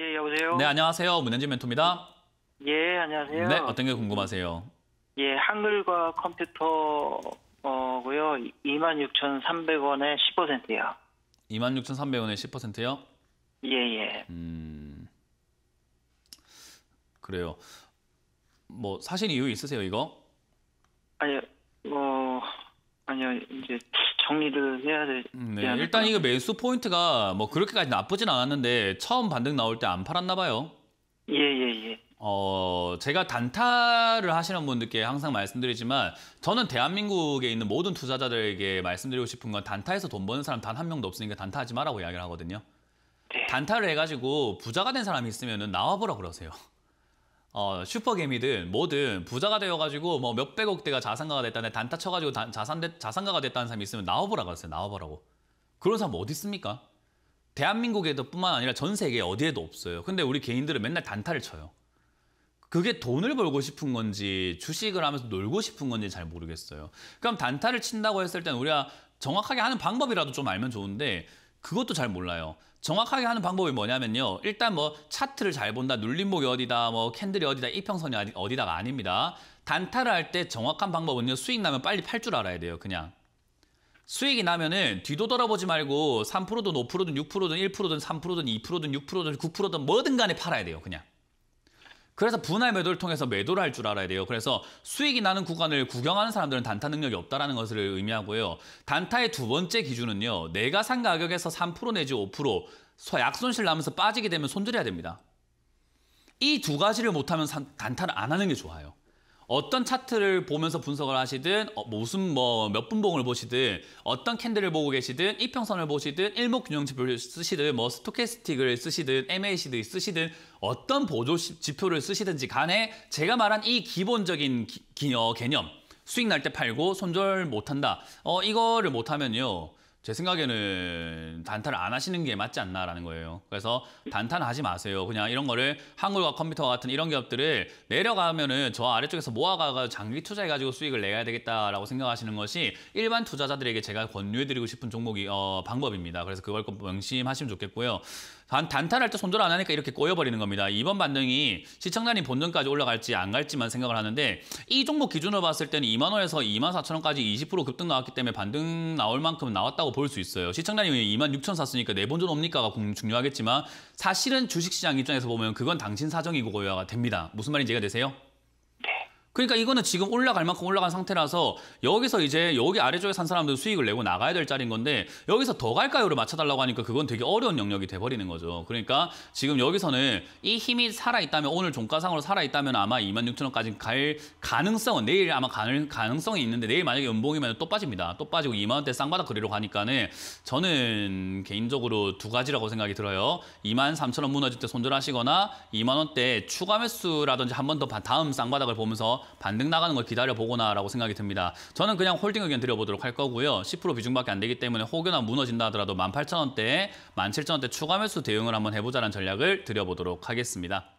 예, 여보세요. 네, 안녕하세요. 문현진 멘토입니다. 예, 안녕하세요. 네, 어떤 게 궁금하세요? 예, 한글과 컴퓨터고요. 26,300원에 10%요. 26,300원에 10%요? 예, 예. 음. 그래요. 뭐 사실 이유 있으세요, 이거? 아니요. 어, 아니요. 이제 정리를 해야 될. 음, 네, 일단 이거 매수 포인트가 뭐 그렇게까지 나쁘진 않았는데 처음 반등 나올 때 안 팔았나 봐요. 예, 예, 예. 어, 제가 단타를 하시는 분들께 항상 말씀드리지만 저는 대한민국에 있는 모든 투자자들에게 말씀드리고 싶은 건 단타에서 돈 버는 사람 단 한 명도 없으니까 단타하지 마라고 이야기를 하거든요. 네. 단타를 해가지고 부자가 된 사람이 있으면 나와보라 그러세요. 어, 슈퍼개미든 뭐든 부자가 되어가지고 뭐 몇백억대가 자산가가 됐다는데 단타 쳐가지고 다, 자산, 자산가가 됐다는 사람이 있으면 나와보라 그랬어요. 나와보라고. 그런 사람 어디 있습니까? 대한민국에도 뿐만 아니라 전 세계 어디에도 없어요. 근데 우리 개인들은 맨날 단타를 쳐요. 그게 돈을 벌고 싶은 건지 주식을 하면서 놀고 싶은 건지 잘 모르겠어요. 그럼 단타를 친다고 했을 땐 우리가 정확하게 하는 방법이라도 좀 알면 좋은데 그것도 잘 몰라요. 정확하게 하는 방법이 뭐냐면요. 일단 뭐 차트를 잘 본다, 눌림목이 어디다, 뭐 캔들이 어디다, 이평선이 어디다가 아닙니다. 단타를 할 때 정확한 방법은요. 수익 나면 빨리 팔 줄 알아야 돼요. 그냥. 수익이 나면은 뒤도 돌아보지 말고 3%든 5%든 6%든 1%든 3%든 2%든 6%든 9%든 뭐든 간에 팔아야 돼요. 그냥. 그래서 분할 매도를 통해서 매도를 할 줄 알아야 돼요. 그래서 수익이 나는 구간을 구경하는 사람들은 단타 능력이 없다는 것을 의미하고요. 단타의 두 번째 기준은요. 내가 산 가격에서 3% 내지 5% 약손실 나면서 빠지게 되면 손절해야 됩니다. 이 두 가지를 못하면 단타를 안 하는 게 좋아요. 어떤 차트를 보면서 분석을 하시든 어, 무슨 뭐 몇 분봉을 보시든 어떤 캔들을 보고 계시든 이평선을 보시든 일목균형지표를 쓰시든 뭐 스토캐스틱을 쓰시든 MACD 쓰시든 어떤 보조 지표를 쓰시든지 간에 제가 말한 이 기본적인 기, 개념 수익 날 때 팔고 손절 못한다. 어, 이거를 못하면요. 제 생각에는 단타를 안 하시는 게 맞지 않나라는 거예요. 그래서 단타는 하지 마세요. 그냥 이런 거를 한글과 컴퓨터 같은 이런 기업들을 내려가면은 저 아래쪽에서 모아가지 장기 투자해가지고 수익을 내야 되겠다라고 생각하시는 것이 일반 투자자들에게 제가 권유해드리고 싶은 종목이 어, 방법입니다. 그래서 그걸 꼭 명심하시면 좋겠고요. 단, 단타를 때 손절 안 하니까 이렇게 꼬여버리는 겁니다. 이번 반등이 시청자님 본전까지 올라갈지 안 갈지만 생각을 하는데 이 종목 기준으로 봤을 때는 2만 원에서 2만 4천 원까지 20% 급등 나왔기 때문에 반등 나올 만큼 나왔다고 볼 수 있어요. 시청단이 2만 6천 샀으니까 내본전 옵니까가 중요하겠지만 사실은 주식시장 입장에서 보면 그건 당신 사정이고 고려가 됩니다. 무슨 말인지 이해가 되세요? 그러니까 이거는 지금 올라갈 만큼 올라간 상태라서 여기서 이제 여기 아래쪽에 산 사람들 수익을 내고 나가야 될 자리인 건데 여기서 더갈까요로 맞춰달라고 하니까 그건 되게 어려운 영역이 돼버리는 거죠. 그러니까 지금 여기서는 이 힘이 살아있다면 오늘 종가상으로 살아있다면 아마 2 6 0 0 0 원까지 갈 가능성은 내일 아마 가능, 가능성이 있는데 내일 만약에 연봉이면 또 빠집니다. 또 빠지고 2만 원대 쌍바닥 거리로 가니까는 저는 개인적으로 두 가지라고 생각이 들어요. 2만 3천 원 무너질 때 손절하시거나 2만 원대 추가 매수라든지 한 번 더 다음 쌍바닥을 보면서 반등 나가는 걸 기다려보거나라고 생각이 듭니다. 저는 그냥 홀딩 의견 드려보도록 할 거고요. 10% 비중밖에 안 되기 때문에 혹여나 무너진다 하더라도 18,000원대에 17,000원대 추가 매수 대응을 한번 해보자는 전략을 드려보도록 하겠습니다.